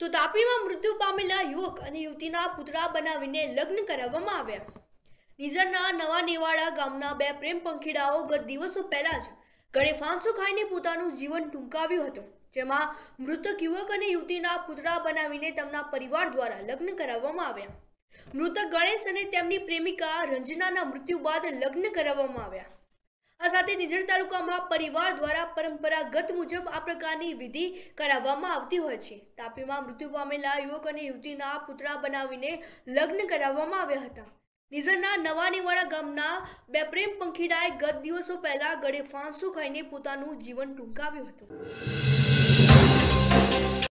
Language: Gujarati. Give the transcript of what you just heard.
તો તાપીમાં મૃત્યુ પામેલા યુવક અને યુવતીના પુતળા બનાવીને લગ્ન કરાવવામાં આવ્યા નિઝરના નવા નેવાડા ગામના બે પ્રેમ પંખીડાઓ ગત દિવસો પહેલા જ ઘરે ફાંસો ખાઈને પોતાનું જીવન ટૂંકાવ્યું હતું જેમાં મૃતક યુવક અને યુવતીના પુતળા બનાવીને તેમના પરિવાર દ્વારા લગ્ન કરાવવામાં આવ્યા મૃતક ગણેશ અને તેમની પ્રેમિકા રંજનાના મૃત્યુ બાદ લગ્ન કરાવવામાં આવ્યા આ સાથે નિઝર તાલુકામાં પરિવાર દ્વારા પરંપરાગત મુજબ આ પ્રકારની વિધિ કરાવવામાં આવતી હોય છે તાપીમાં મૃત્યુ પામેલા યુવક અને યુવતીના પુતળા બનાવીને લગ્ન કરાવવામાં આવ્યા હતા નિઝરના નવાનીવાડા ગામના બે પ્રેમ પંખીડાએ ગત દિવસો પહેલા ગળે ફાંસું ખાઈને પોતાનું જીવન ટૂંકાવ્યું હતું